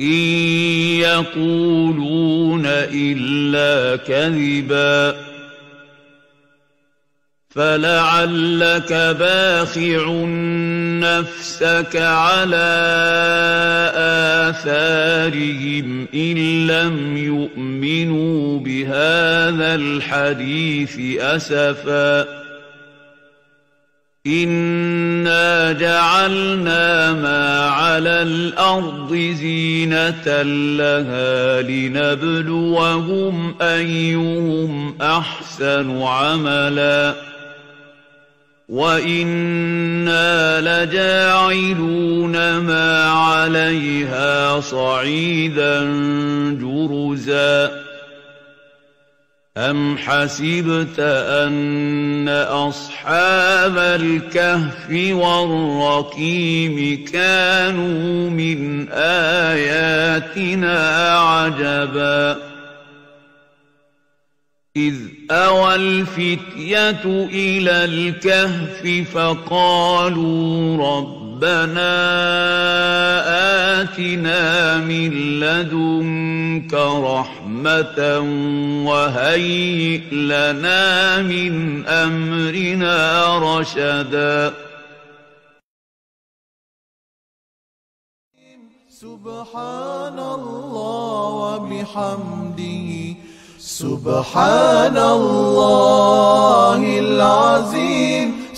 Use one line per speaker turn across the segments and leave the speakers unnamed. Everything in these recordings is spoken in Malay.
إن يقولون إلا كذبا فلعلك باخع نفسك على آثارهم إن لم يؤمنوا بهذا الحديث أسفاً إنا جعلنا ما على الأرض زينة لها لنبلوهم أيهم أحسن عملا وإنا لجاعلون ما عليها صعيدا جرزا أم حسبت أن أصحاب الكهف والرقيم كانوا من آياتنا عجباً إذ أوى الفتية إلى الكهف فقالوا رب ربنا آتنا من لدنك رحمة وهيئ لنا من أمرنا رشدا
سبحان الله وبحمده سبحان الله العظيم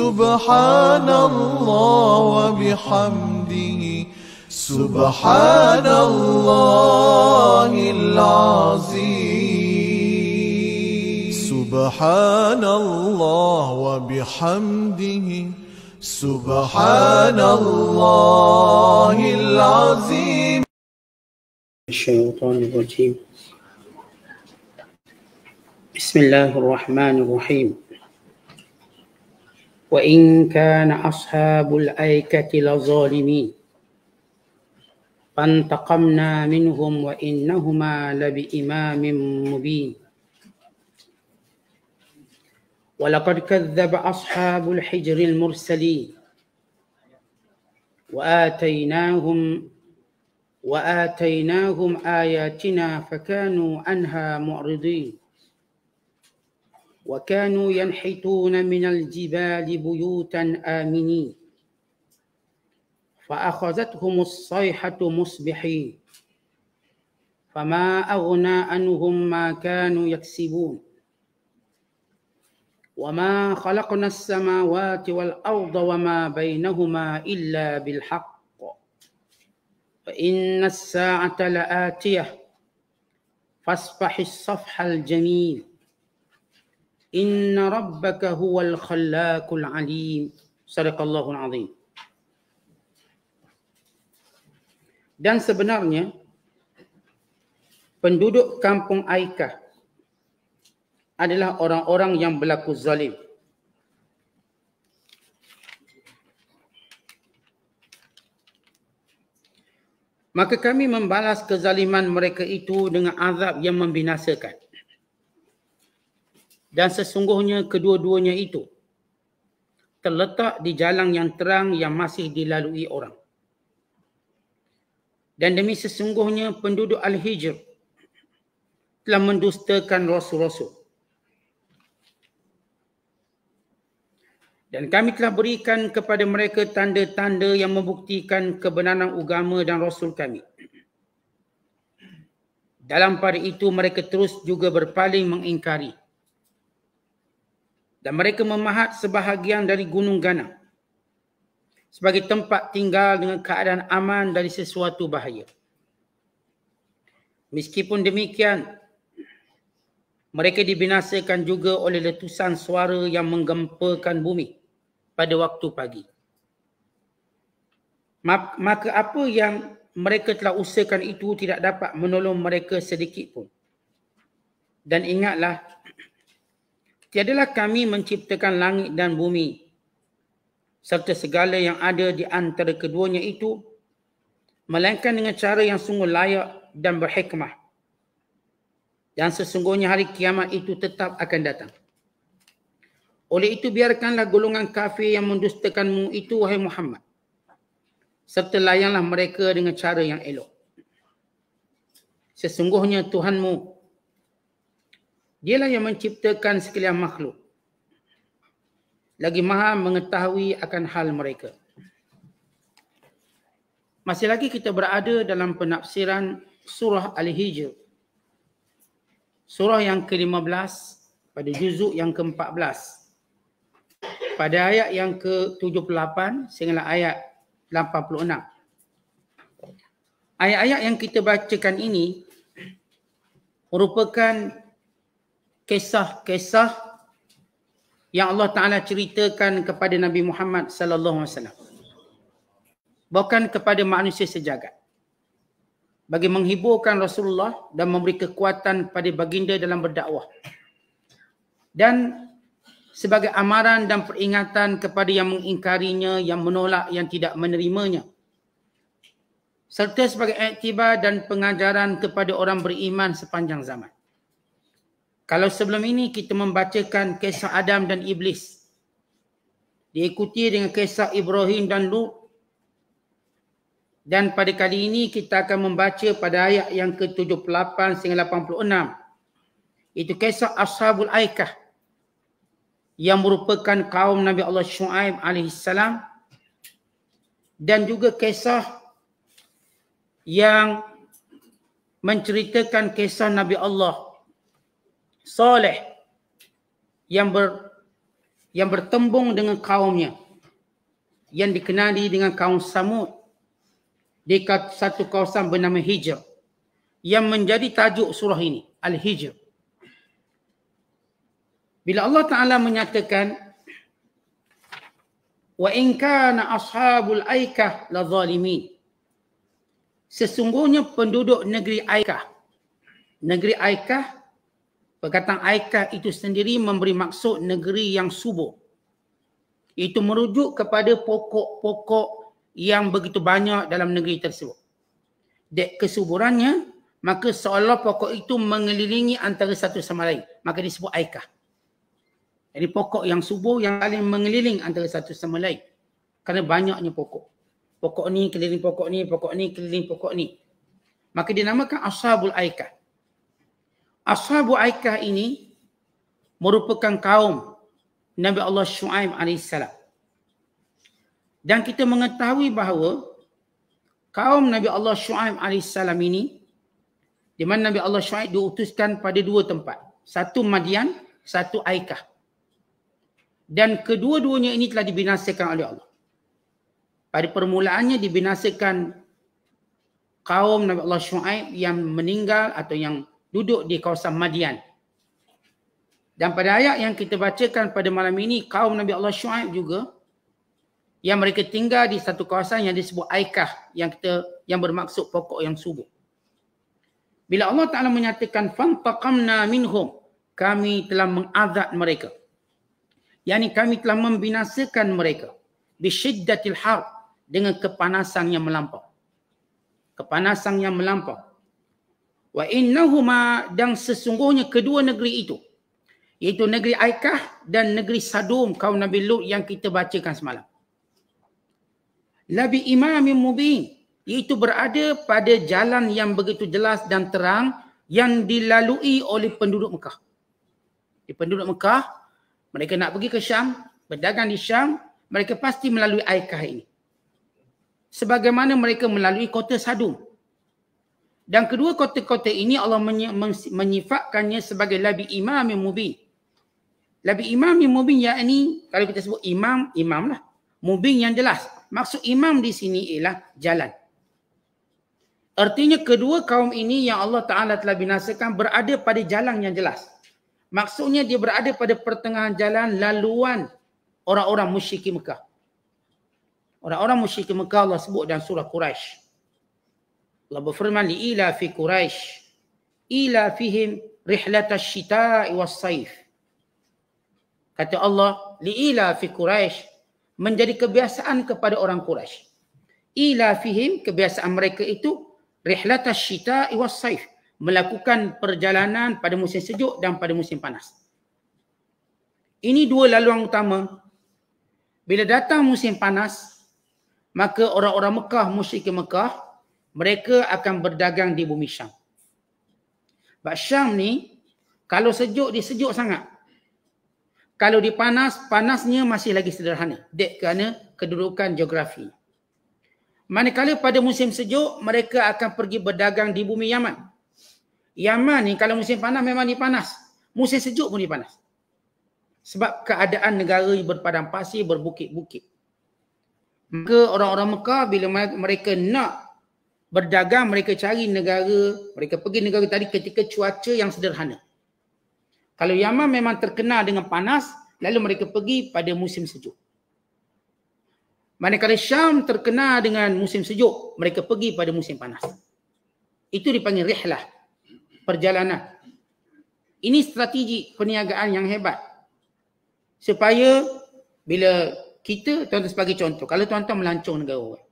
سبحان الله وبحمده سبحان الله العظيم سبحان الله وبحمده سبحان الله العظيم الشيطان
الرجيم بسم الله الرحمن الرحيم وإن كان أصحاب الأيكة لظالمين فانتقمنا منهم وإنهما لبإمام مبين ولقد كذب أصحاب الحجر المرسلين وآتيناهم وآتيناهم آياتنا فكانوا عنها معرضين وكانوا ينحتون من الجبال بيوتا آمنين فأخذتهم الصيحة مصبحين فما أغنى عنهم ما كانوا يكسبون وما خلقنا السماوات والأرض وما بينهما إلا بالحق فإن الساعة لآتية فاصفح الصفح الجميل Inna rabbaka huwal khallakul alim. Sadaqallahu alazim. Dan sebenarnya penduduk kampung Aikah adalah orang-orang yang berlaku zalim. Maka kami membalas kezaliman mereka itu dengan azab yang membinasakan dan sesungguhnya kedua-duanya itu terletak di jalan yang terang yang masih dilalui orang. Dan demi sesungguhnya penduduk Al-Hijr telah mendustakan Rasul-Rasul. Dan kami telah berikan kepada mereka tanda-tanda yang membuktikan kebenaran agama dan Rasul kami. Dalam pada itu mereka terus juga berpaling mengingkari dan mereka memahat sebahagian dari gunung ganang sebagai tempat tinggal dengan keadaan aman dari sesuatu bahaya. Meskipun demikian, mereka dibinasakan juga oleh letusan suara yang menggempakan bumi pada waktu pagi. Maka apa yang mereka telah usahakan itu tidak dapat menolong mereka sedikit pun. Dan ingatlah Tiadalah kami menciptakan langit dan bumi serta segala yang ada di antara keduanya itu melainkan dengan cara yang sungguh layak dan berhikmah. Dan sesungguhnya hari kiamat itu tetap akan datang. Oleh itu biarkanlah golongan kafir yang mendustakanmu itu wahai Muhammad. Serta layanlah mereka dengan cara yang elok. Sesungguhnya Tuhanmu Dialah yang menciptakan sekalian makhluk. Lagi maha mengetahui akan hal mereka. Masih lagi kita berada dalam penafsiran surah Al-Hijr. Surah yang ke-15 pada juzuk yang ke-14. Pada ayat yang ke-78 sehingga ayat 86. Ayat-ayat yang kita bacakan ini merupakan kisah-kisah yang Allah Taala ceritakan kepada Nabi Muhammad sallallahu alaihi wasallam. Bukan kepada manusia sejagat. Bagi menghiburkan Rasulullah dan memberi kekuatan kepada baginda dalam berdakwah. Dan sebagai amaran dan peringatan kepada yang mengingkarinya, yang menolak, yang tidak menerimanya. Serta sebagai aktibar dan pengajaran kepada orang beriman sepanjang zaman. Kalau sebelum ini kita membacakan kisah Adam dan Iblis. Diikuti dengan kisah Ibrahim dan Lut. Dan pada kali ini kita akan membaca pada ayat yang ke-78 sehingga 86. Itu kisah Ashabul Aikah. Yang merupakan kaum Nabi Allah Shu'aib AS. Dan juga kisah yang menceritakan kisah Nabi Allah soleh yang ber yang bertembung dengan kaumnya yang dikenali dengan kaum Samud di satu kawasan bernama Hijr yang menjadi tajuk surah ini Al-Hijr bila Allah Taala menyatakan wa in kana ashabul aikah la zalimin sesungguhnya penduduk negeri Aikah negeri Aikah Perkataan Aikah itu sendiri memberi maksud negeri yang subur. Itu merujuk kepada pokok-pokok yang begitu banyak dalam negeri tersebut. Dek kesuburannya, maka seolah pokok itu mengelilingi antara satu sama lain. Maka disebut Aikah. Jadi pokok yang subur yang paling mengeliling antara satu sama lain. Kerana banyaknya pokok. Pokok ni keliling pokok ni, pokok ni keliling pokok ni. Maka dinamakan Ashabul Aikah. Ashabu Aikah ini merupakan kaum Nabi Allah Shu'aib AS. Dan kita mengetahui bahawa kaum Nabi Allah Shu'aib AS ini di mana Nabi Allah Shu'aib diutuskan pada dua tempat. Satu Madian, satu Aikah. Dan kedua-duanya ini telah dibinasakan oleh Allah. Pada permulaannya dibinasakan kaum Nabi Allah Shu'aib yang meninggal atau yang duduk di kawasan Madian. Dan pada ayat yang kita bacakan pada malam ini, kaum Nabi Allah Shu'aib juga yang mereka tinggal di satu kawasan yang disebut Aikah yang kita yang bermaksud pokok yang subur. Bila Allah Taala menyatakan fantaqamna minhum, kami telah mengazab mereka. Yani kami telah membinasakan mereka bisyiddatil harb dengan kepanasan yang melampau. Kepanasan yang melampau wa innahuma dan sesungguhnya kedua negeri itu iaitu negeri Aikah dan negeri Sadum kaum Nabi Lut yang kita bacakan semalam labi imamin mubin iaitu berada pada jalan yang begitu jelas dan terang yang dilalui oleh penduduk Mekah. Di penduduk Mekah, mereka nak pergi ke Syam, berdagang di Syam, mereka pasti melalui Aikah ini. Sebagaimana mereka melalui kota Sadum dan kedua kota-kota ini Allah menyifatkannya sebagai labi imam yang mubin. Labi imam yang mubin ini kalau kita sebut imam, imam lah. Mubin yang jelas. Maksud imam di sini ialah jalan. Artinya kedua kaum ini yang Allah Ta'ala telah binasakan berada pada jalan yang jelas. Maksudnya dia berada pada pertengahan jalan laluan orang-orang musyrik Mekah. Orang-orang musyrik Mekah Allah sebut dalam surah Quraisy. Allah berfirman li ila fi quraish ila fihim rihlata syita'i was saif kata Allah li ila fi quraish menjadi kebiasaan kepada orang quraish ila fihim kebiasaan mereka itu rihlata syita'i was saif melakukan perjalanan pada musim sejuk dan pada musim panas ini dua laluan utama bila datang musim panas maka orang-orang Mekah musyrik Mekah mereka akan berdagang di bumi Syam. Sebab Syam ni kalau sejuk dia sejuk sangat. Kalau dipanas, panasnya masih lagi sederhana. Dek kerana kedudukan geografi. Manakala pada musim sejuk, mereka akan pergi berdagang di bumi Yaman. Yaman ni kalau musim panas memang dia panas. Musim sejuk pun dia panas. Sebab keadaan negara berpadang pasir, berbukit-bukit. Maka orang-orang Mekah bila mereka nak berdagang mereka cari negara mereka pergi negara tadi ketika cuaca yang sederhana kalau Yaman memang terkenal dengan panas lalu mereka pergi pada musim sejuk manakala Syam terkenal dengan musim sejuk mereka pergi pada musim panas itu dipanggil rihlah perjalanan ini strategi perniagaan yang hebat supaya bila kita tuan-tuan sebagai contoh kalau tuan-tuan melancong negara orang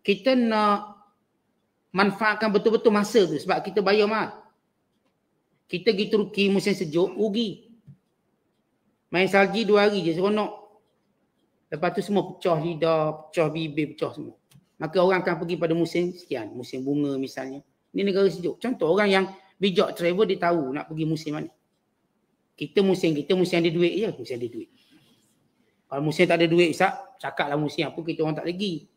kita nak manfaatkan betul-betul masa tu sebab kita bayar mahal. Kita pergi Turki musim sejuk, ugi. Main salji dua hari je, seronok. Lepas tu semua pecah lidah, pecah bibir, pecah semua. Maka orang akan pergi pada musim sekian, musim bunga misalnya. Ini negara sejuk. Contoh orang yang bijak travel dia tahu nak pergi musim mana. Kita musim, kita musim ada duit je, musim ada duit. Kalau musim tak ada duit, sak, cakaplah musim apa kita orang tak lagi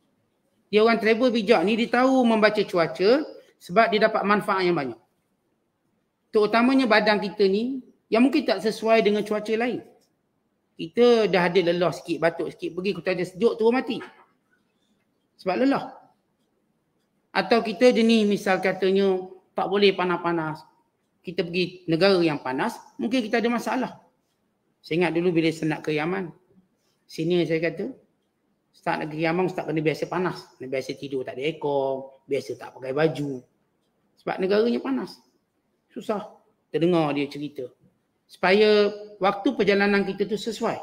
dia orang travel bijak ni dia tahu membaca cuaca sebab dia dapat manfaat yang banyak. Terutamanya badan kita ni yang mungkin tak sesuai dengan cuaca lain. Kita dah ada lelah sikit, batuk sikit, pergi kita ada sejuk terus mati. Sebab lelah. Atau kita jenis misal katanya tak boleh panas-panas. Kita pergi negara yang panas, mungkin kita ada masalah. Saya ingat dulu bila saya ke Yaman. Sini saya kata, Ustaz negeri Yamang Ustaz kena biasa panas. Kena biasa tidur tak ada ekor. Biasa tak pakai baju. Sebab negaranya panas. Susah. Dengar dia cerita. Supaya waktu perjalanan kita tu sesuai.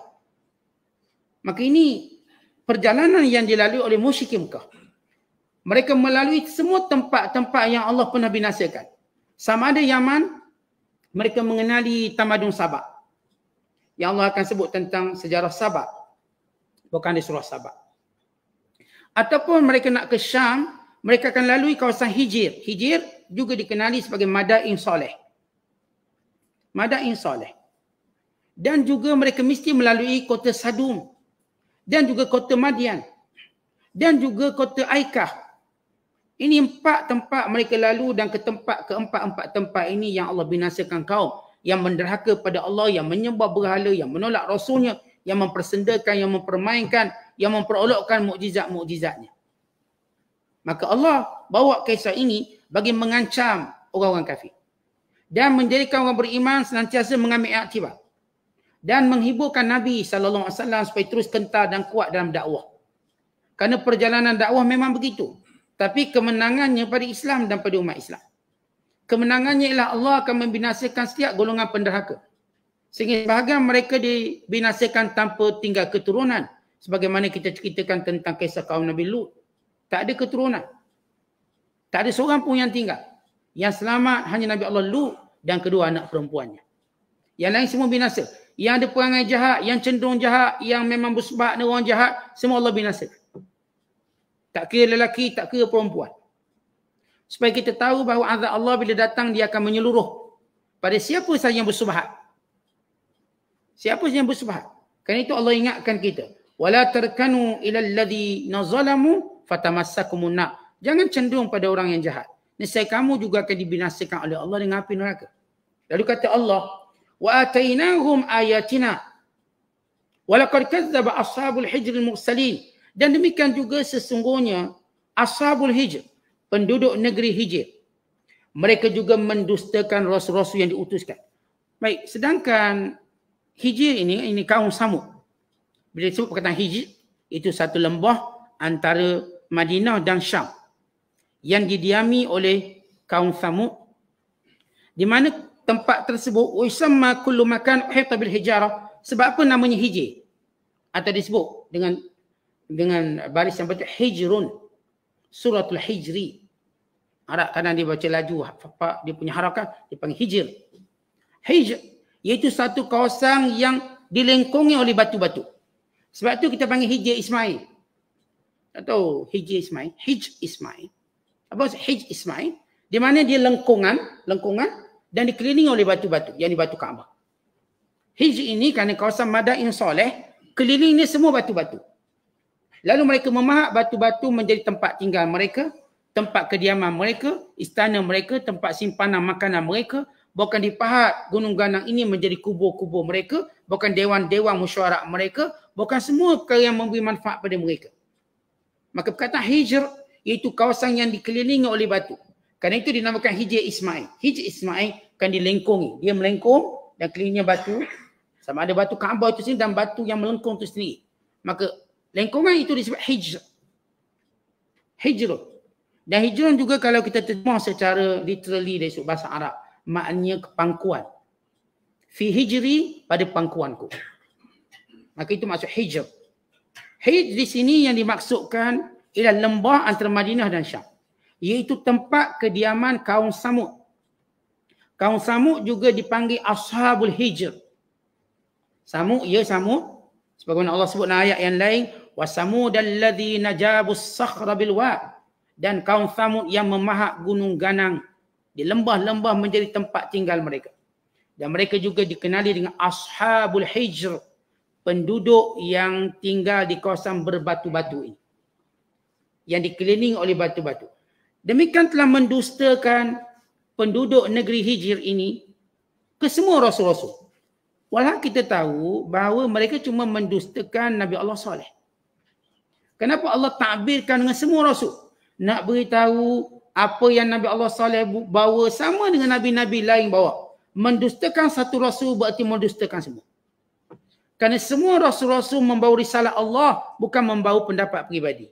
Maka ini perjalanan yang dilalui oleh musyikin Mekah. Mereka melalui semua tempat-tempat yang Allah pernah binasakan. Sama ada Yaman, mereka mengenali tamadun Sabak. Yang Allah akan sebut tentang sejarah Sabak bukan di surah Sabah. Ataupun mereka nak ke Syam, mereka akan lalui kawasan Hijir. Hijir juga dikenali sebagai Madain Saleh. Madain Saleh. Dan juga mereka mesti melalui kota Sadum. Dan juga kota Madian. Dan juga kota Aikah. Ini empat tempat mereka lalu dan ke tempat keempat-empat tempat ini yang Allah binasakan kaum. Yang menderhaka pada Allah, yang menyembah berhala, yang menolak Rasulnya yang mempersendakan, yang mempermainkan, yang memperolokkan mukjizat-mukjizatnya. Maka Allah bawa kisah ini bagi mengancam orang-orang kafir. Dan menjadikan orang beriman senantiasa mengambil aktibat. Dan menghiburkan Nabi SAW supaya terus kental dan kuat dalam dakwah. Kerana perjalanan dakwah memang begitu. Tapi kemenangannya pada Islam dan pada umat Islam. Kemenangannya ialah Allah akan membinasakan setiap golongan penderhaka sehingga sebahagian mereka dibinasakan tanpa tinggal keturunan sebagaimana kita ceritakan tentang kisah kaum Nabi Lut tak ada keturunan tak ada seorang pun yang tinggal yang selamat hanya Nabi Allah Lut dan kedua anak perempuannya yang lain semua binasa yang ada perangai jahat yang cenderung jahat yang memang bersebab ni orang jahat semua Allah binasa tak kira lelaki tak kira perempuan supaya kita tahu bahawa azab Allah bila datang dia akan menyeluruh pada siapa sahaja yang bersubahat Siapa yang bersepahat? Kan itu Allah ingatkan kita. Wala tarkanu ila alladhi nazalamu fatamassakum Jangan cenderung pada orang yang jahat. Nisai kamu juga akan dibinasakan oleh Allah dengan api neraka. Lalu kata Allah, wa atainahum ayatina wa laqad kadzdzaba ashabul hijr mursalin. Dan demikian juga sesungguhnya ashabul hijr, penduduk negeri hijr. Mereka juga mendustakan rasul-rasul yang diutuskan. Baik, sedangkan Hijir ini, ini kaum Samud. Bila disebut perkataan Hijir, itu satu lembah antara Madinah dan Syam yang didiami oleh kaum Samud. Di mana tempat tersebut, Uisamma kullu makan uhita bil hijarah. Sebab apa namanya Hijir? Atau disebut dengan dengan baris yang betul Hijrun. Suratul Hijri. Harap kadang dia baca laju, dia punya harakah, dia panggil Hijir. Hijr iaitu satu kawasan yang dilengkungi oleh batu-batu. Sebab tu kita panggil Hijr Ismail. Tak tahu Hijr Ismail. Hijr Ismail. Apa maksud Hijr Ismail? Di mana dia lengkungan, lengkungan dan dikelilingi oleh batu-batu. Yang ini batu Kaabah. Hijr ini kerana kawasan Madain Soleh, keliling ini semua batu-batu. Lalu mereka memahak batu-batu menjadi tempat tinggal mereka, tempat kediaman mereka, istana mereka, tempat simpanan makanan mereka, bahkan di pahat gunung ganang ini menjadi kubur-kubur mereka bahkan dewan-dewan musyarak mereka bahkan semua perkara yang memberi manfaat pada mereka maka kata hijr iaitu kawasan yang dikelilingi oleh batu kerana itu dinamakan hijr ismail hijr ismail akan dilengkungi dia melengkung dan kelilingnya batu sama ada batu Kaabah itu sendiri dan batu yang melengkung itu sendiri. Maka lengkungan itu disebut hijr. Hijr. Dan hijr juga kalau kita terjemah secara literally dari bahasa Arab maknanya kepangkuan. Fi hijri pada pangkuanku. Maka itu maksud hijr. Hijr di sini yang dimaksudkan ialah lembah antara Madinah dan Syam. Iaitu tempat kediaman kaum Samud. Kaum Samud juga dipanggil Ashabul Hijr. Samud, ya Samud. Sebagaimana Allah sebut dalam ayat yang lain. وَسَمُودَ الَّذِي نَجَابُ السَّخْرَ بِالْوَابِ Dan kaum Samud yang memahak gunung ganang di lembah-lembah menjadi tempat tinggal mereka. Dan mereka juga dikenali dengan Ashabul Hijr, penduduk yang tinggal di kawasan berbatu-batu ini. Yang dikelilingi oleh batu-batu. Demikian telah mendustakan penduduk negeri Hijr ini ke semua rasul-rasul. Walau kita tahu bahawa mereka cuma mendustakan Nabi Allah Saleh. Kenapa Allah takbirkan dengan semua rasul? Nak beritahu apa yang Nabi Allah Saleh bawa sama dengan nabi-nabi lain bawa. Mendustakan satu rasul berarti mendustakan semua. Kerana semua rasul-rasul membawa risalah Allah bukan membawa pendapat peribadi.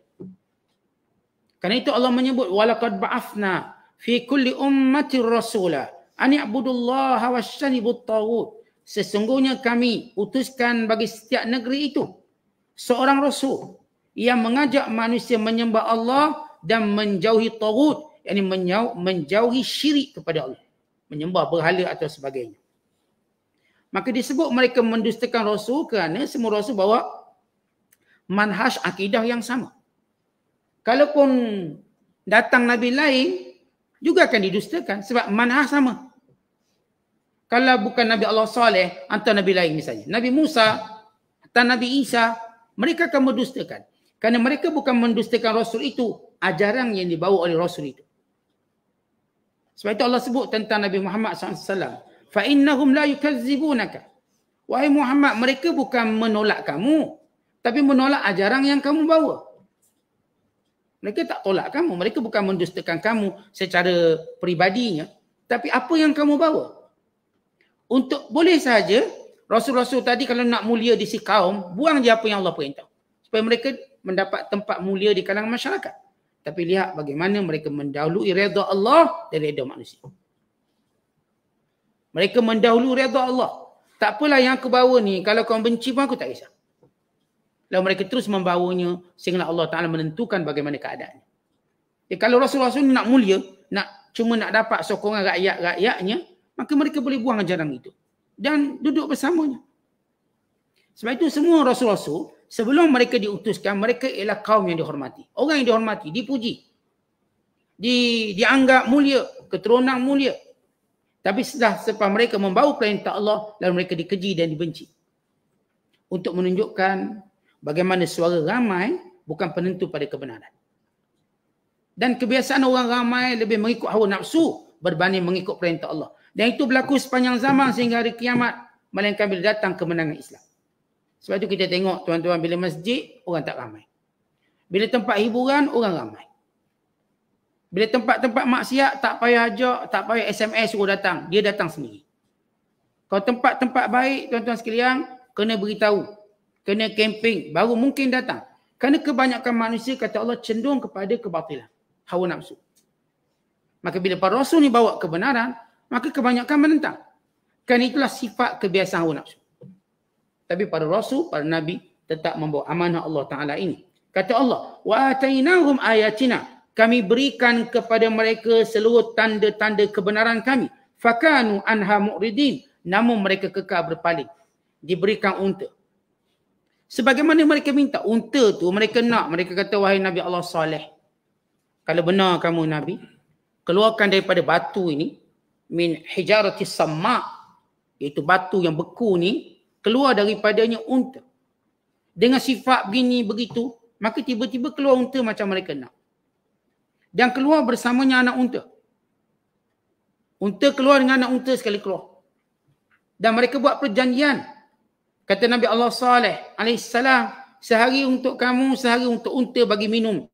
Kerana itu Allah menyebut walaqad ba'athna fi kulli ummati rasula an ya'budullaha washtanibut tagut. Sesungguhnya kami utuskan bagi setiap negeri itu seorang rasul yang mengajak manusia menyembah Allah dan menjauhi tagut yang menyau, menjauhi syirik kepada Allah. Menyembah berhala atau sebagainya. Maka disebut mereka mendustakan Rasul kerana semua Rasul bawa manhaj akidah yang sama. Kalaupun datang Nabi lain, juga akan didustakan sebab manhaj sama. Kalau bukan Nabi Allah Saleh atau Nabi lain misalnya. Nabi Musa atau Nabi Isa, mereka akan mendustakan. Kerana mereka bukan mendustakan Rasul itu, ajaran yang dibawa oleh Rasul itu. Sebab itu Allah sebut tentang Nabi Muhammad SAW. Fa'innahum la yukazzibunaka. Wahai Muhammad, mereka bukan menolak kamu. Tapi menolak ajaran yang kamu bawa. Mereka tak tolak kamu. Mereka bukan mendustakan kamu secara peribadinya. Tapi apa yang kamu bawa? Untuk boleh saja Rasul-Rasul tadi kalau nak mulia di si kaum, buang je apa yang Allah perintah. Supaya mereka mendapat tempat mulia di kalangan masyarakat. Tapi lihat bagaimana mereka mendahului redha Allah dan redha manusia. Mereka mendahului redha Allah. Tak apalah yang aku bawa ni. Kalau kau benci pun aku tak kisah. Lalu mereka terus membawanya sehingga Allah Ta'ala menentukan bagaimana keadaannya. Ya, kalau Rasulullah SAW nak mulia, nak cuma nak dapat sokongan rakyat-rakyatnya, maka mereka boleh buang ajaran itu. Dan duduk bersamanya. Sebab itu semua Rasulullah SAW sebelum mereka diutuskan mereka ialah kaum yang dihormati orang yang dihormati dipuji di dianggap mulia keturunan mulia tapi setelah sebab mereka membawa perintah Allah lalu mereka dikeji dan dibenci untuk menunjukkan bagaimana suara ramai bukan penentu pada kebenaran dan kebiasaan orang ramai lebih mengikut hawa nafsu berbanding mengikut perintah Allah dan itu berlaku sepanjang zaman sehingga hari kiamat melainkan bila datang kemenangan Islam sebab tu kita tengok tuan-tuan bila masjid orang tak ramai. Bila tempat hiburan orang ramai. Bila tempat-tempat maksiat tak payah ajak, tak payah SMS suruh datang, dia datang sendiri. Kalau tempat-tempat baik tuan-tuan sekalian kena beritahu. Kena camping baru mungkin datang. Kerana kebanyakan manusia kata Allah cenderung kepada kebatilan. Hawa nafsu. Maka bila para rasul ni bawa kebenaran, maka kebanyakan menentang. Kan itulah sifat kebiasaan hawa nafsu tapi para rasul para nabi tetap membawa amanah Allah taala ini kata Allah wa atainahum ayatina kami berikan kepada mereka seluruh tanda-tanda kebenaran kami fakanu anha muridin namun mereka kekal berpaling diberikan unta sebagaimana mereka minta unta tu mereka nak mereka kata wahai nabi Allah soleh kalau benar kamu nabi keluarkan daripada batu ini min hijarati sama, iaitu batu yang beku ni keluar daripadanya unta dengan sifat begini begitu maka tiba-tiba keluar unta macam mereka nak dan keluar bersamanya anak unta unta keluar dengan anak unta sekali keluar dan mereka buat perjanjian kata Nabi Allah Saleh alaihissalam sehari untuk kamu sehari untuk unta bagi minum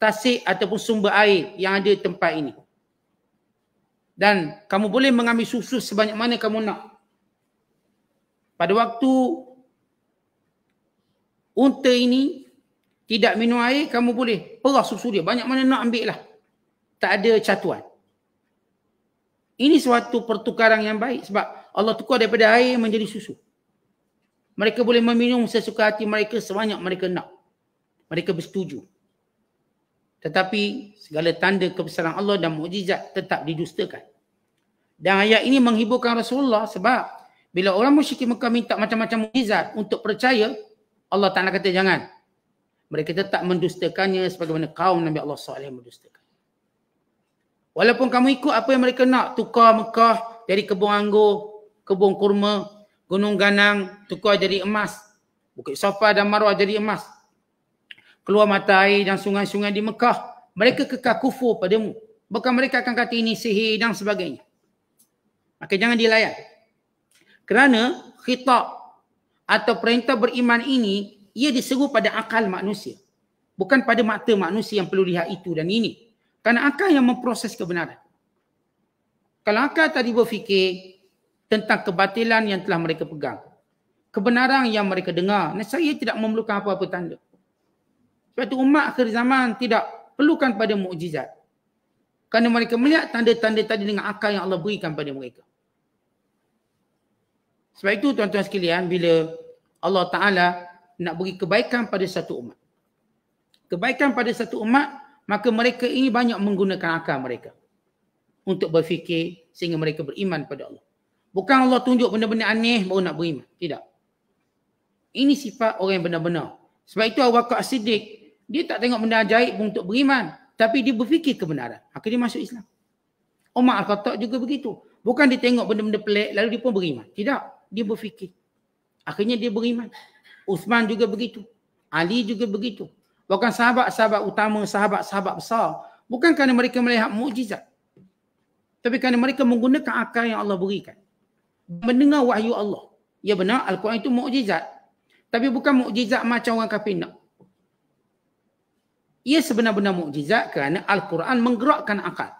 tasik ataupun sumber air yang ada tempat ini dan kamu boleh mengambil susu sebanyak mana kamu nak pada waktu unta ini tidak minum air kamu boleh perah susu dia banyak mana nak ambil lah tak ada catuan ini suatu pertukaran yang baik sebab Allah tukar daripada air menjadi susu mereka boleh meminum sesuka hati mereka sebanyak mereka nak mereka bersetuju tetapi segala tanda kebesaran Allah dan mujizat tetap didustakan dan ayat ini menghiburkan Rasulullah sebab bila orang musyrik Mekah minta macam-macam mukjizat untuk percaya, Allah Ta'ala kata jangan. Mereka tetap mendustakannya sebagaimana kaum Nabi Allah SAW mendustakan. Walaupun kamu ikut apa yang mereka nak, tukar Mekah dari kebun anggur, kebun kurma, gunung ganang, tukar jadi emas. Bukit safa dan Marwah jadi emas. Keluar mata air dan sungai-sungai di Mekah. Mereka kekal kufur padamu. Bukan mereka akan kata ini sihir dan sebagainya. Maka jangan dilayan. Kerana khitab atau perintah beriman ini ia diseru pada akal manusia. Bukan pada mata manusia yang perlu lihat itu dan ini. Kerana akal yang memproses kebenaran. Kalau akal tadi berfikir tentang kebatilan yang telah mereka pegang. Kebenaran yang mereka dengar. Dan saya tidak memerlukan apa-apa tanda. Sebab itu umat akhir zaman tidak perlukan pada mukjizat. Kerana mereka melihat tanda-tanda tadi dengan akal yang Allah berikan pada mereka. Sebab itu tuan-tuan sekalian bila Allah Ta'ala nak beri kebaikan pada satu umat. Kebaikan pada satu umat maka mereka ini banyak menggunakan akal mereka. Untuk berfikir sehingga mereka beriman pada Allah. Bukan Allah tunjuk benda-benda aneh baru nak beriman. Tidak. Ini sifat orang yang benar-benar. Sebab itu Abu Bakar Siddiq, dia tak tengok benda ajaib untuk beriman. Tapi dia berfikir kebenaran. Akhirnya dia masuk Islam. Umar Al-Khattab juga begitu. Bukan dia tengok benda-benda pelik lalu dia pun beriman. Tidak dia berfikir. Akhirnya dia beriman. Uthman juga begitu. Ali juga begitu. Bahkan sahabat-sahabat utama, sahabat-sahabat besar. Bukan kerana mereka melihat mukjizat. Tapi kerana mereka menggunakan akal yang Allah berikan. Mendengar wahyu Allah. Ya benar, Al-Quran itu mukjizat. Tapi bukan mukjizat macam orang kafir nak. Ia sebenar-benar mukjizat kerana Al-Quran menggerakkan akal.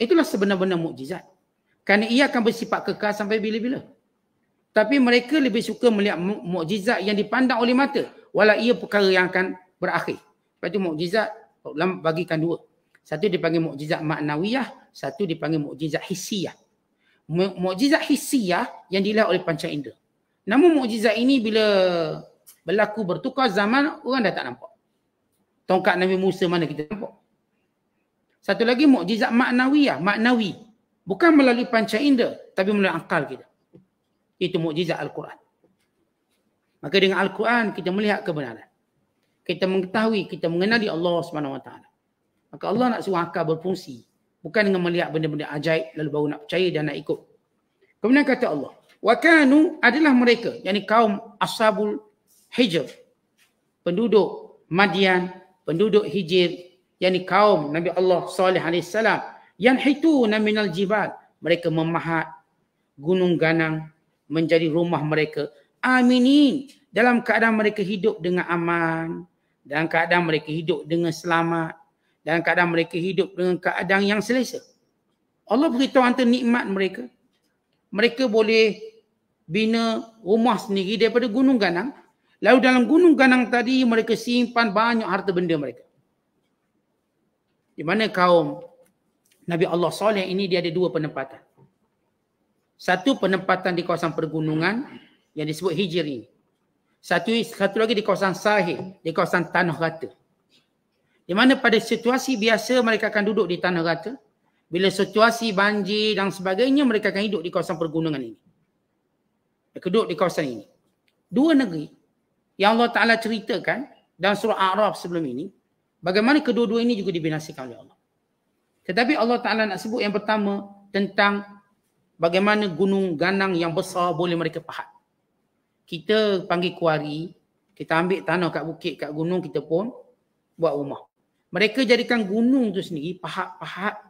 Itulah sebenar-benar mukjizat kerana ia akan bersifat kekal sampai bila-bila. Tapi mereka lebih suka melihat mukjizat yang dipandang oleh mata walau ia perkara yang akan berakhir. Lepas tu mukjizat ulama bagikan dua. Satu dipanggil mukjizat maknawiyah, satu dipanggil mukjizat hissiyah. mukjizat hissiyah yang dilihat oleh panca indera. Namun mukjizat ini bila berlaku bertukar zaman orang dah tak nampak. Tongkat Nabi Musa mana kita nampak? Satu lagi mukjizat maknawiyah, maknawi. Bukan melalui panca indera tapi melalui akal kita. Itu mukjizat Al-Quran. Maka dengan Al-Quran kita melihat kebenaran. Kita mengetahui, kita mengenali Allah SWT. Maka Allah nak suruh akal berfungsi. Bukan dengan melihat benda-benda ajaib lalu baru nak percaya dan nak ikut. Kemudian kata Allah. Wa adalah mereka. Yang ini kaum Ashabul Hijr. Penduduk Madian. Penduduk Hijr. Yang ini kaum Nabi Allah SAW yan haitu naminal jibal mereka memahat gunung ganang menjadi rumah mereka aminin dalam keadaan mereka hidup dengan aman dalam keadaan mereka hidup dengan selamat dalam keadaan mereka hidup dengan keadaan yang selesa Allah beritahu antara nikmat mereka mereka boleh bina rumah sendiri daripada gunung ganang lalu dalam gunung ganang tadi mereka simpan banyak harta benda mereka di mana kaum Nabi Allah Saleh ini dia ada dua penempatan. Satu penempatan di kawasan pergunungan yang disebut Hijri. Satu satu lagi di kawasan Sahih, di kawasan tanah rata. Di mana pada situasi biasa mereka akan duduk di tanah rata, bila situasi banjir dan sebagainya mereka akan hidup di kawasan pergunungan ini. Mereka duduk di kawasan ini. Dua negeri yang Allah Taala ceritakan dalam surah Araf sebelum ini, bagaimana kedua-dua ini juga dibinasakan oleh Allah. Tetapi Allah Ta'ala nak sebut yang pertama tentang bagaimana gunung ganang yang besar boleh mereka pahat. Kita panggil kuari, kita ambil tanah kat bukit, kat gunung kita pun buat rumah. Mereka jadikan gunung tu sendiri pahat-pahat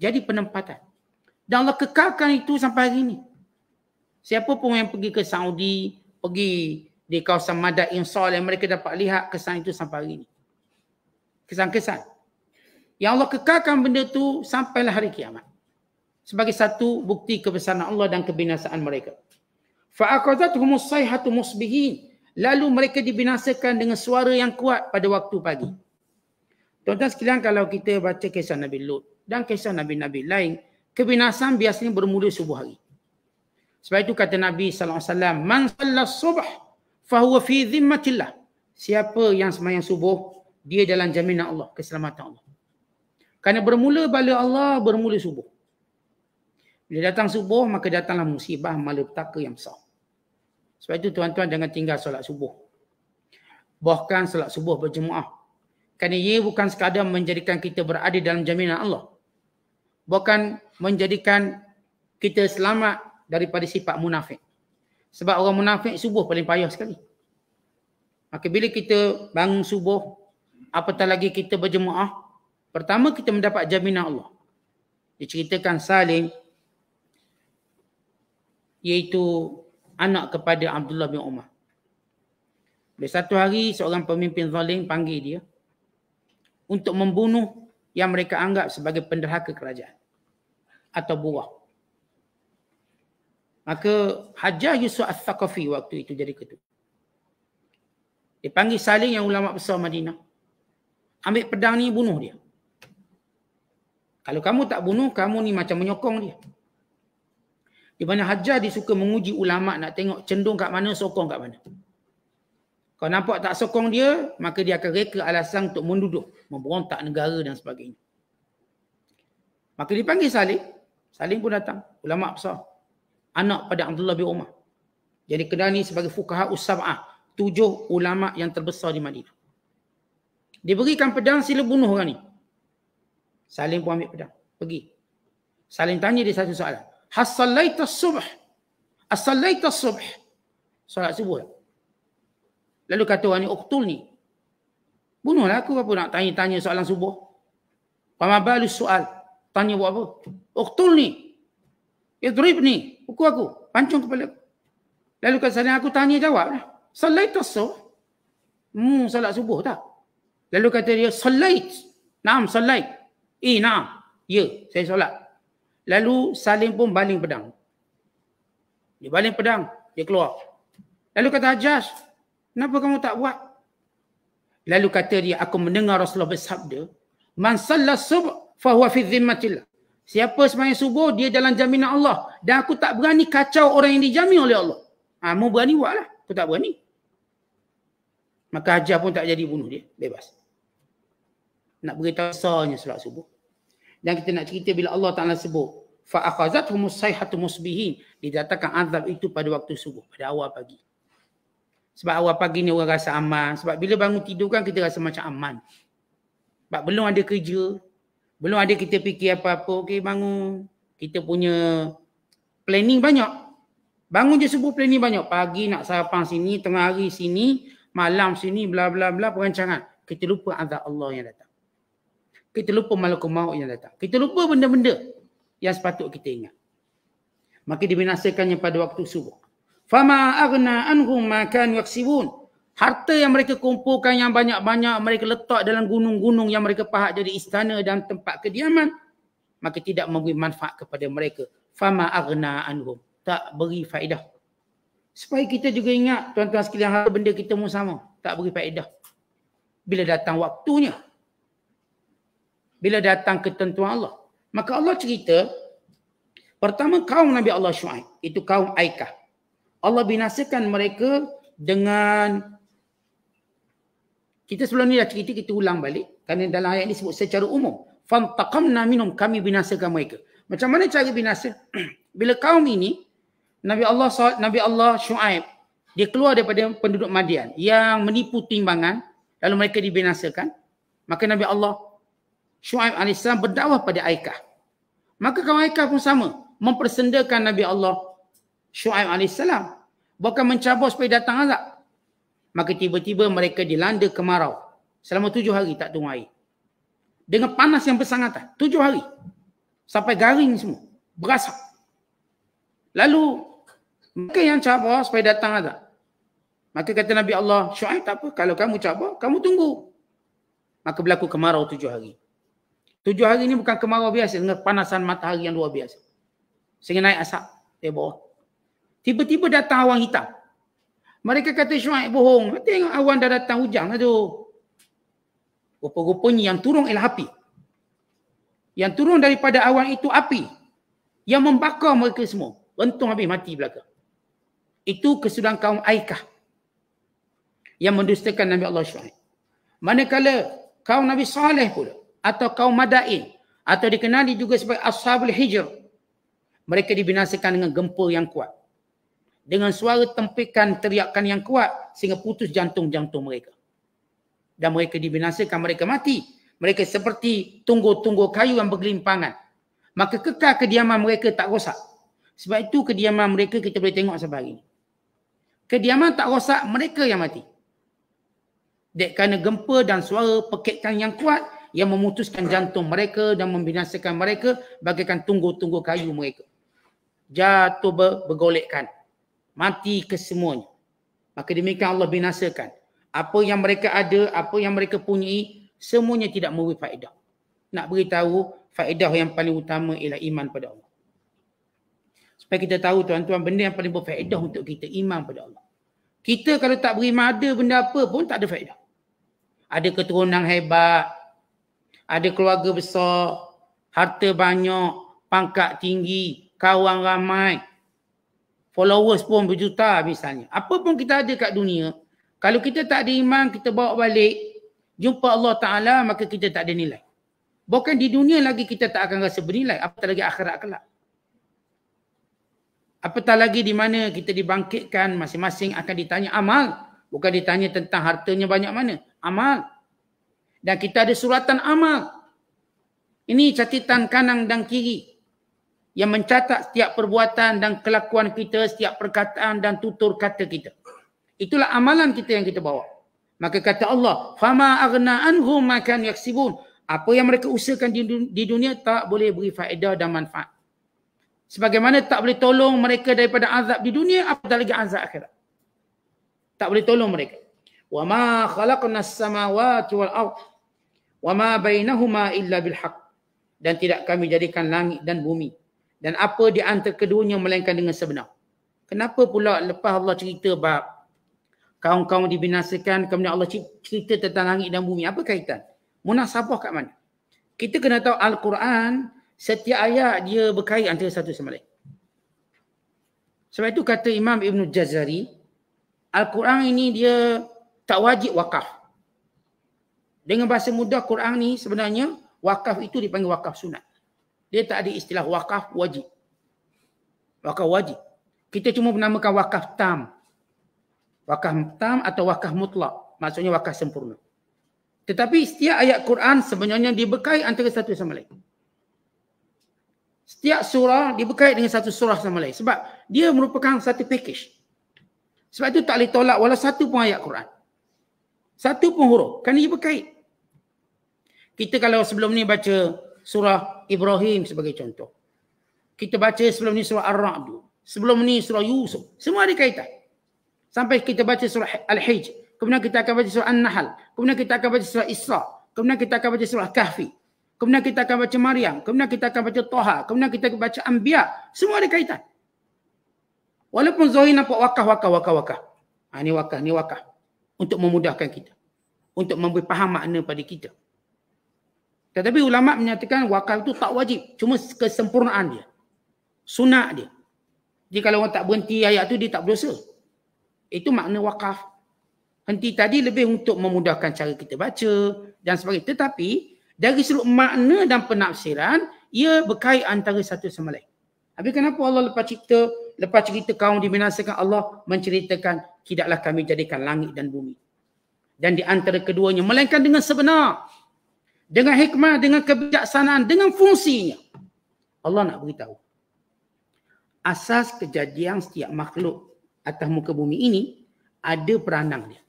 jadi penempatan. Dan Allah kekalkan itu sampai hari ini. Siapa pun yang pergi ke Saudi, pergi di kawasan Madain Saleh, mereka dapat lihat kesan itu sampai hari ini. Kesan-kesan. Yang Allah kekalkan benda tu sampailah hari kiamat. Sebagai satu bukti kebesaran Allah dan kebinasaan mereka. Fa'akadatuhumus sayhatu musbihin. Lalu mereka dibinasakan dengan suara yang kuat pada waktu pagi. Tuan-tuan sekalian kalau kita baca kisah Nabi Lut dan kisah Nabi-Nabi lain, kebinasaan biasanya bermula subuh hari. Sebab itu kata Nabi SAW, Man salas subah fahuwa fi zimmatillah. Siapa yang semayang subuh, dia dalam jaminan Allah, keselamatan Allah. Kerana bermula bala Allah, bermula subuh. Bila datang subuh, maka datanglah musibah malapetaka yang besar. Sebab itu tuan-tuan jangan tinggal solat subuh. Bahkan solat subuh berjemaah. Kerana ia bukan sekadar menjadikan kita berada dalam jaminan Allah. Bukan menjadikan kita selamat daripada sifat munafik. Sebab orang munafik subuh paling payah sekali. Maka bila kita bangun subuh, apatah lagi kita berjemaah, Pertama kita mendapat jaminan Allah. Diceritakan Salim iaitu anak kepada Abdullah bin Umar. Di satu hari seorang pemimpin zalim panggil dia untuk membunuh yang mereka anggap sebagai penderhaka kerajaan atau buah. Maka Hajar Yusuf Al-Thakafi waktu itu jadi ketua. Dia panggil Salim yang ulama besar Madinah. Ambil pedang ni bunuh dia. Kalau kamu tak bunuh, kamu ni macam menyokong dia. Di mana Hajar dia suka menguji ulama nak tengok cendung kat mana, sokong kat mana. Kalau nampak tak sokong dia, maka dia akan reka alasan untuk menduduk, memberontak negara dan sebagainya. Maka dipanggil Salim. Salim pun datang. Ulama besar. Anak pada Abdullah bin Umar. Jadi kenal ni sebagai fukaha usab'ah. Tujuh ulama yang terbesar di Madinah. Diberikan pedang sila bunuh orang ni. Salim pun ambil pedang. Pergi. Salim tanya dia satu soalan. Hassallaita subh. Hassallaita subh. Solat subuh Lalu kata orang ni, uktul oh, ni. Bunuhlah aku apa nak tanya-tanya soalan subuh. Pamabalus soal. Tanya buat apa? Uktul oh, ni. Idrib ni. Pukul aku. Pancung kepala aku. Lalu kata salim aku tanya jawab lah. Salaita subh. Hmm, solat subuh tak? Lalu kata dia, salait. Naam, salait. Eh, nah. Ya, saya solat. Lalu Salim pun baling pedang. Dia baling pedang, dia keluar. Lalu kata Hajjaj, kenapa kamu tak buat? Lalu kata dia, aku mendengar Rasulullah bersabda, Man salat subuh fahuwa fi zimmatillah. Siapa semayang subuh, dia dalam jaminan Allah. Dan aku tak berani kacau orang yang dijamin oleh Allah. Ha, ah, mau berani buatlah. Aku tak berani. Maka Hajar pun tak jadi bunuh dia. Bebas nak beritahu asalnya solat subuh. Dan kita nak cerita bila Allah Ta'ala sebut. فَأَخَذَتْهُمُ السَّيْحَةُ مُسْبِهِينَ didatangkan azab itu pada waktu subuh, pada awal pagi. Sebab awal pagi ni orang rasa aman. Sebab bila bangun tidur kan kita rasa macam aman. Sebab belum ada kerja. Belum ada kita fikir apa-apa. Okey bangun. Kita punya planning banyak. Bangun je subuh planning banyak. Pagi nak sarapan sini, tengah hari sini, malam sini, bla bla bla perancangan. Kita lupa azab Allah yang datang kita lupa malu maut yang datang. Kita lupa benda-benda yang sepatut kita ingat. Maka dibinasakannya pada waktu subuh. Fama aghna anhum ma kan yaksibun. Harta yang mereka kumpulkan yang banyak-banyak mereka letak dalam gunung-gunung yang mereka pahat jadi istana dan tempat kediaman maka tidak memberi manfaat kepada mereka. Fama aghna anhum. Tak beri faedah. Supaya kita juga ingat tuan-tuan sekalian benda kita pun sama. Tak beri faedah. Bila datang waktunya, bila datang ketentuan Allah. Maka Allah cerita, pertama kaum Nabi Allah Shu'aib, itu kaum Aikah. Allah binasakan mereka dengan, kita sebelum ni dah cerita, kita ulang balik. Kerana dalam ayat ni sebut secara umum. Fantaqamna minum, kami binasakan mereka. Macam mana cara binasa? bila kaum ini, Nabi Allah Nabi Allah Shu'aib, dia keluar daripada penduduk Madian yang menipu timbangan lalu mereka dibinasakan. Maka Nabi Allah Shu'aib AS berdakwah pada Aikah. Maka kawan Aikah pun sama. Mempersendakan Nabi Allah Shu'aib AS. Bukan mencabar supaya datang azab. Maka tiba-tiba mereka dilanda kemarau. Selama tujuh hari tak tunggu air. Dengan panas yang bersangatan. Tujuh hari. Sampai garing semua. Berasap. Lalu mereka yang cabar supaya datang azab. Maka kata Nabi Allah, Syuaib tak apa. Kalau kamu cabar, kamu tunggu. Maka berlaku kemarau tujuh hari. Tujuh hari ini bukan kemarau biasa dengan panasan matahari yang luar biasa. Sehingga naik asap dari bawah. Tiba-tiba datang awan hitam. Mereka kata Syuaib bohong. Tengok awan dah datang hujan aduh. tu. Rupa-rupanya yang turun ialah api. Yang turun daripada awan itu api. Yang membakar mereka semua. Rentung habis mati belakang. Itu kesudahan kaum Aikah. Yang mendustakan Nabi Allah Syuaib. Manakala kaum Nabi Saleh pula atau kaum Madain atau dikenali juga sebagai Ashabul Hijr. Mereka dibinasakan dengan gempa yang kuat. Dengan suara tempikan teriakan yang kuat sehingga putus jantung-jantung mereka. Dan mereka dibinasakan, mereka mati. Mereka seperti tunggu-tunggu kayu yang bergelimpangan. Maka kekal kediaman mereka tak rosak. Sebab itu kediaman mereka kita boleh tengok sebab ini. Kediaman tak rosak, mereka yang mati. Dek kerana gempa dan suara pekikan yang kuat yang memutuskan jantung mereka dan membinasakan mereka bagaikan tunggu-tunggu kayu mereka. Jatuh ber, bergolekkan. Mati kesemuanya. Maka demikian Allah binasakan. Apa yang mereka ada, apa yang mereka punya, semuanya tidak memberi faedah. Nak beritahu faedah yang paling utama ialah iman pada Allah. Supaya kita tahu tuan-tuan benda yang paling berfaedah untuk kita iman pada Allah. Kita kalau tak beriman ada benda apa pun tak ada faedah. Ada keturunan hebat, ada keluarga besar, harta banyak, pangkat tinggi, kawan ramai, followers pun berjuta misalnya. Apa pun kita ada kat dunia, kalau kita tak ada iman, kita bawa balik, jumpa Allah Ta'ala, maka kita tak ada nilai. Bukan di dunia lagi kita tak akan rasa bernilai, apatah lagi akhirat kelak. Apatah lagi di mana kita dibangkitkan, masing-masing akan ditanya amal. Bukan ditanya tentang hartanya banyak mana. Amal dan kita ada suratan amal. Ini catatan kanan dan kiri yang mencatat setiap perbuatan dan kelakuan kita, setiap perkataan dan tutur kata kita. Itulah amalan kita yang kita bawa. Maka kata Allah, "Fama aghna anhum ma kan Apa yang mereka usahakan di, dunia tak boleh beri faedah dan manfaat. Sebagaimana tak boleh tolong mereka daripada azab di dunia, apatah lagi azab akhirat. Tak boleh tolong mereka. Wa ma khalaqna as-samawati wal wa ma bainahuma illa bil haqq dan tidak kami jadikan langit dan bumi dan apa di antara keduanya melainkan dengan sebenar kenapa pula lepas Allah cerita bab kaum-kaum dibinasakan kemudian Allah cerita tentang langit dan bumi apa kaitan munasabah kat mana kita kena tahu al-Quran setiap ayat dia berkait antara satu sama lain sebab itu kata Imam Ibn Jazari Al-Quran ini dia tak wajib wakaf. Dengan bahasa mudah Quran ni sebenarnya wakaf itu dipanggil wakaf sunat. Dia tak ada istilah wakaf wajib. Wakaf wajib. Kita cuma menamakan wakaf tam. Wakaf tam atau wakaf mutlak. Maksudnya wakaf sempurna. Tetapi setiap ayat Quran sebenarnya dibekai antara satu sama lain. Setiap surah dibekai dengan satu surah sama lain. Sebab dia merupakan satu package. Sebab itu tak boleh tolak walau satu pun ayat Quran. Satu pun huruf. Kerana dia berkait. Kita kalau sebelum ni baca surah Ibrahim sebagai contoh. Kita baca sebelum ni surah Ar-Ra'd. Sebelum ni surah Yusuf. Semua ada kaitan. Sampai kita baca surah Al-Hijj. Kemudian kita akan baca surah An-Nahl. Kemudian kita akan baca surah Isra. Kemudian kita akan baca surah Kahfi. Kemudian kita akan baca Maryam. Kemudian kita akan baca Toha. Kemudian kita akan baca Ambiya. Semua ada kaitan. Walaupun Zohir nampak wakah, wakah, wakah, wakah. Ha, ni wakah, ni wakah. Untuk memudahkan kita. Untuk memberi faham makna pada kita. Tetapi ulama menyatakan wakaf itu tak wajib. Cuma kesempurnaan dia. Sunat dia. Jadi kalau orang tak berhenti ayat tu, dia tak berdosa. Itu makna wakaf. Henti tadi lebih untuk memudahkan cara kita baca dan sebagainya. Tetapi dari seluruh makna dan penafsiran, ia berkait antara satu sama lain. Tapi kenapa Allah lepas cerita, lepas cerita kaum dibinasakan, Allah menceritakan, tidaklah kami jadikan langit dan bumi. Dan di antara keduanya, melainkan dengan sebenar dengan hikmah dengan kebijaksanaan dengan fungsinya Allah nak beritahu asas kejadian setiap makhluk atas muka bumi ini ada peranan dia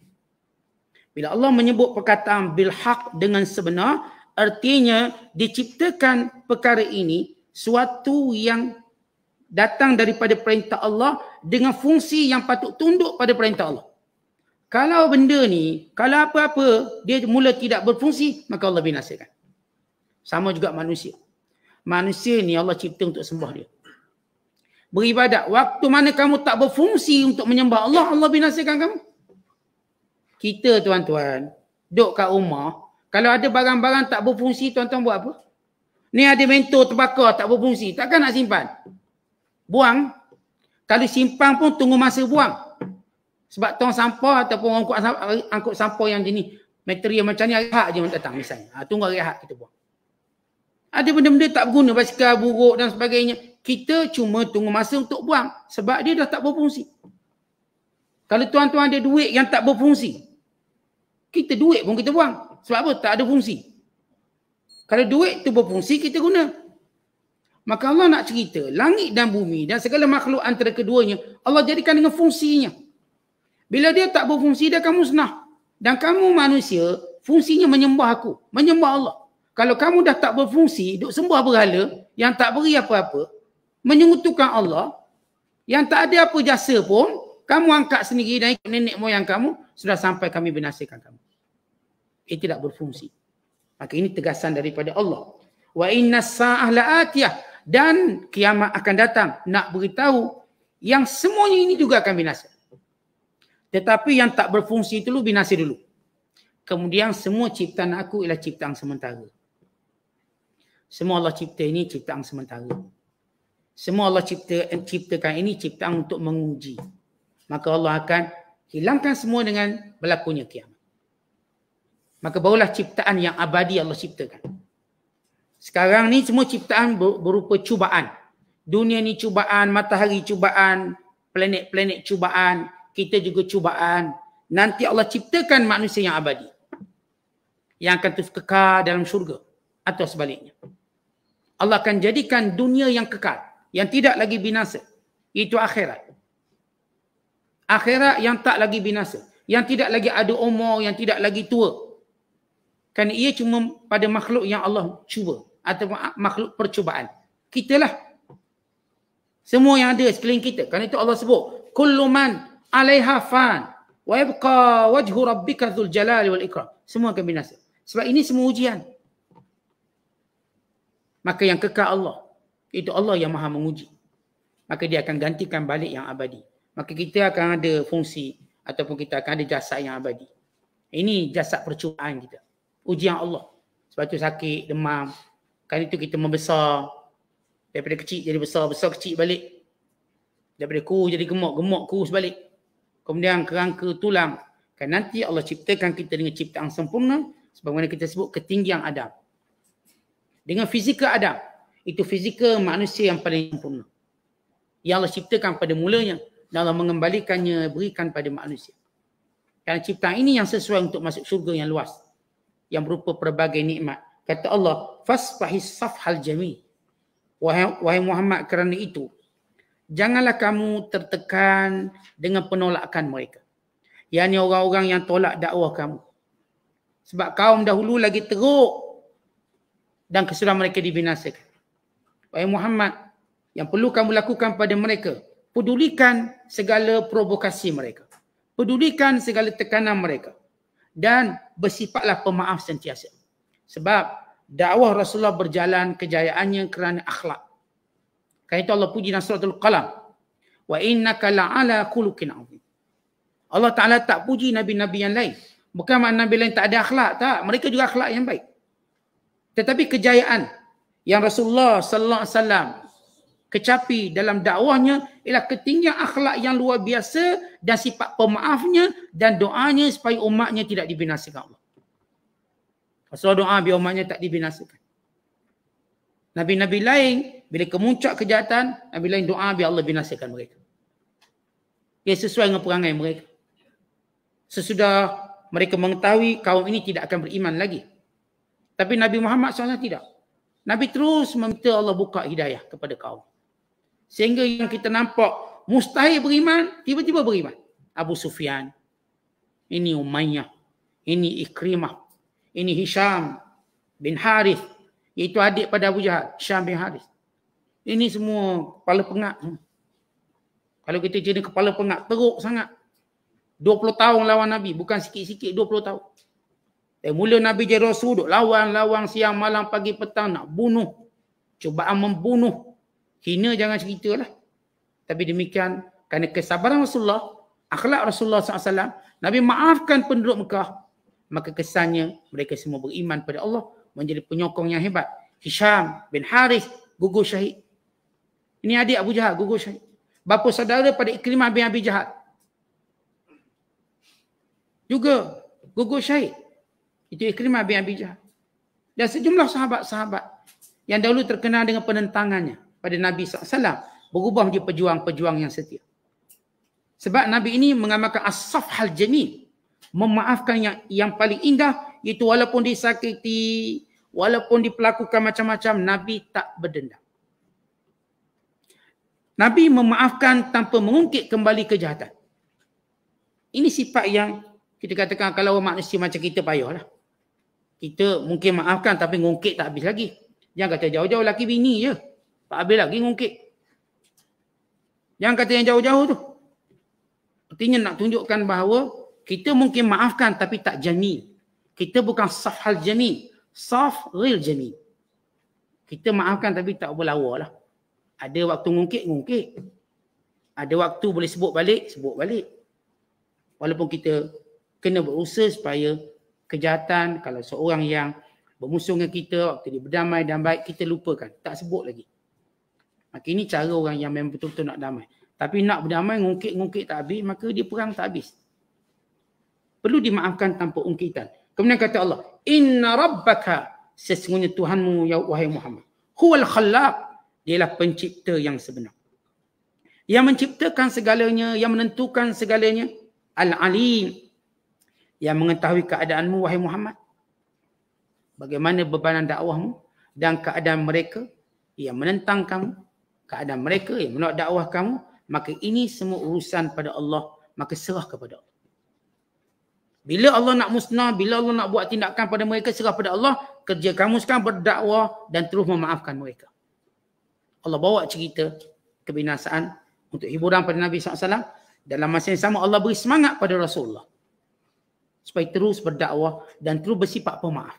bila Allah menyebut perkataan bilhaq dengan sebenar artinya diciptakan perkara ini suatu yang datang daripada perintah Allah dengan fungsi yang patut tunduk pada perintah Allah kalau benda ni, kalau apa-apa dia mula tidak berfungsi, maka Allah binasakan. Sama juga manusia. Manusia ni Allah cipta untuk sembah dia. Beribadat. Waktu mana kamu tak berfungsi untuk menyembah Allah, Allah binasakan kamu. Kita tuan-tuan, duduk kat rumah, kalau ada barang-barang tak berfungsi, tuan-tuan buat apa? Ni ada mentor terbakar tak berfungsi. Takkan nak simpan? Buang. Kalau simpan pun tunggu masa buang. Sebab tong sampah ataupun orang angkut sampah, eh, angkut sampah yang jenis material macam ni hari hak je datang misalnya. Ha, tunggu hari hak kita buat. Ada benda-benda tak berguna basikal buruk dan sebagainya. Kita cuma tunggu masa untuk buang sebab dia dah tak berfungsi. Kalau tuan-tuan ada duit yang tak berfungsi, kita duit pun kita buang. Sebab apa? Tak ada fungsi. Kalau duit tu berfungsi, kita guna. Maka Allah nak cerita, langit dan bumi dan segala makhluk antara keduanya, Allah jadikan dengan fungsinya. Bila dia tak berfungsi, dia akan musnah. Dan kamu manusia, fungsinya menyembah aku. Menyembah Allah. Kalau kamu dah tak berfungsi, duk sembah berhala, yang tak beri apa-apa, menyengutukan Allah, yang tak ada apa jasa pun, kamu angkat sendiri dan ikut nenek moyang kamu, sudah sampai kami binasakan kamu. Ia tidak berfungsi. Maka ini tegasan daripada Allah. Wa inna sa'ah la'atiyah. Dan kiamat akan datang. Nak beritahu yang semuanya ini juga akan binasa. Tetapi yang tak berfungsi itu lu binasa dulu. Kemudian semua ciptaan aku ialah ciptaan sementara. Semua Allah cipta ini ciptaan sementara. Semua Allah cipta ciptakan ini ciptaan untuk menguji. Maka Allah akan hilangkan semua dengan berlakunya kiamat. Maka barulah ciptaan yang abadi Allah ciptakan. Sekarang ni semua ciptaan berupa cubaan. Dunia ni cubaan, matahari cubaan, planet-planet cubaan, kita juga cubaan. Nanti Allah ciptakan manusia yang abadi. Yang akan terus kekal dalam syurga. Atau sebaliknya. Allah akan jadikan dunia yang kekal. Yang tidak lagi binasa. Itu akhirat. Akhirat yang tak lagi binasa. Yang tidak lagi ada umur. Yang tidak lagi tua. Kan ia cuma pada makhluk yang Allah cuba. Atau makhluk percubaan. Kitalah. Semua yang ada sekeliling kita. Kan itu Allah sebut. Kulluman alaiha fan wa ibqa wajhu rabbika dzul jalali wal ikram semua akan binasa sebab ini semua ujian maka yang kekal Allah itu Allah yang maha menguji maka dia akan gantikan balik yang abadi maka kita akan ada fungsi ataupun kita akan ada jasa yang abadi ini jasa percubaan kita ujian Allah sebab tu sakit demam kan itu kita membesar daripada kecil jadi besar besar kecil balik daripada ku jadi gemuk gemuk ku balik kemudian kerangka tulang kan nanti Allah ciptakan kita dengan ciptaan sempurna sebagaimana kita sebut ketinggian Adam dengan fizikal Adam itu fizikal manusia yang paling sempurna yang Allah ciptakan pada mulanya dan Allah mengembalikannya berikan pada manusia kerana ciptaan ini yang sesuai untuk masuk syurga yang luas yang berupa pelbagai nikmat kata Allah fasfahis safhal jami wahai, wahai Muhammad kerana itu janganlah kamu tertekan dengan penolakan mereka. Yang ni orang-orang yang tolak dakwah kamu. Sebab kaum dahulu lagi teruk dan kesudah mereka dibinasakan. Wahai Muhammad, yang perlu kamu lakukan pada mereka, pedulikan segala provokasi mereka. Pedulikan segala tekanan mereka. Dan bersifatlah pemaaf sentiasa. Sebab dakwah Rasulullah berjalan kejayaannya kerana akhlak. Kata itu Allah puji dalam suratul qalam. Wa innaka la'ala kulukin azim. Allah Ta'ala tak puji Nabi-Nabi yang lain. Bukan makna Nabi lain tak ada akhlak. Tak. Mereka juga akhlak yang baik. Tetapi kejayaan yang Rasulullah Sallallahu Alaihi Wasallam kecapi dalam dakwahnya ialah ketinggian akhlak yang luar biasa dan sifat pemaafnya dan doanya supaya umatnya tidak dibinasakan Allah. Rasulullah doa biar umatnya tak dibinasakan. Nabi-Nabi lain bila kemuncak kejahatan Nabi lain doa biar Allah binasakan mereka ya sesuai dengan perangai mereka sesudah mereka mengetahui kaum ini tidak akan beriman lagi tapi Nabi Muhammad SAW tidak Nabi terus meminta Allah buka hidayah kepada kaum sehingga yang kita nampak mustahil beriman tiba-tiba beriman Abu Sufyan ini Umayyah ini Ikrimah ini Hisham bin Harith iaitu adik pada Abu Jahal Hisham bin Harith ini semua kepala pengak. Kalau kita jadi kepala pengak, teruk sangat. 20 tahun lawan Nabi. Bukan sikit-sikit 20 tahun. Dan eh, mula Nabi jadi Rasul duduk lawan-lawan siang malam pagi petang nak bunuh. Cubaan membunuh. Hina jangan ceritalah. Tapi demikian kerana kesabaran Rasulullah, akhlak Rasulullah SAW, Nabi maafkan penduduk Mekah. Maka kesannya mereka semua beriman pada Allah menjadi penyokong yang hebat. Hisham bin Haris gugur syahid. Ini adik Abu Jahat, gugur syahid. Bapa saudara pada Ikrimah bin Abi jahat Juga gugur syahid. Itu Ikrimah bin Abi jahat. Dan sejumlah sahabat-sahabat yang dahulu terkenal dengan penentangannya pada Nabi SAW berubah menjadi pejuang-pejuang yang setia. Sebab Nabi ini mengamalkan asaf hal jenis. Memaafkan yang, yang paling indah itu walaupun disakiti, walaupun diperlakukan macam-macam, Nabi tak berdendam. Nabi memaafkan tanpa mengungkit kembali kejahatan. Ini sifat yang kita katakan kalau manusia macam kita payahlah. Kita mungkin maafkan tapi mengungkit tak habis lagi. Jangan kata jauh-jauh laki bini je. Tak habis lagi mengungkit. Jangan kata yang jauh-jauh tu. Artinya nak tunjukkan bahawa kita mungkin maafkan tapi tak jani. Kita bukan safhal jani. Saf real jani. Kita maafkan tapi tak berlawa lah. Ada waktu ngungkit, ngungkit. Ada waktu boleh sebut balik, sebut balik. Walaupun kita kena berusaha supaya kejahatan kalau seorang yang bermusuh dengan kita waktu dia berdamai dan baik kita lupakan tak sebut lagi maka ini cara orang yang memang betul-betul nak damai tapi nak berdamai ngungkit-ngungkit tak habis maka dia perang tak habis perlu dimaafkan tanpa ungkitan kemudian kata Allah inna rabbaka sesungguhnya Tuhanmu ya wahai Muhammad huwal khalaq dia ialah pencipta yang sebenar. Yang menciptakan segalanya, yang menentukan segalanya. Al-Alim. Yang mengetahui keadaanmu, wahai Muhammad. Bagaimana bebanan dakwahmu dan keadaan mereka yang menentang kamu. Keadaan mereka yang menolak dakwah kamu. Maka ini semua urusan pada Allah. Maka serah kepada Allah. Bila Allah nak musnah, bila Allah nak buat tindakan pada mereka, serah pada Allah. Kerja kamu sekarang berdakwah dan terus memaafkan mereka. Allah bawa cerita kebinasaan untuk hiburan pada Nabi SAW. Dalam masa yang sama Allah beri semangat pada Rasulullah. Supaya terus berdakwah dan terus bersifat pemaaf.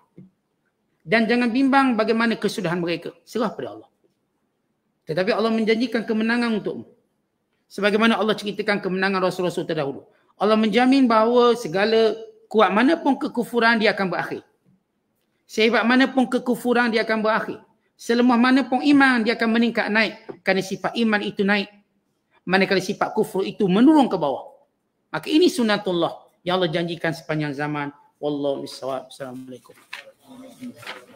Dan jangan bimbang bagaimana kesudahan mereka. Serah pada Allah. Tetapi Allah menjanjikan kemenangan untukmu. Sebagaimana Allah ceritakan kemenangan Rasul-Rasul terdahulu. Allah menjamin bahawa segala kuat mana pun kekufuran dia akan berakhir. Sehebat mana pun kekufuran dia akan berakhir. Selemah mana pun iman dia akan meningkat naik. Kerana sifat iman itu naik. Manakala sifat kufur itu menurun ke bawah. Maka ini sunatullah yang Allah janjikan sepanjang zaman. Wallahu Assalamualaikum.
Thank you.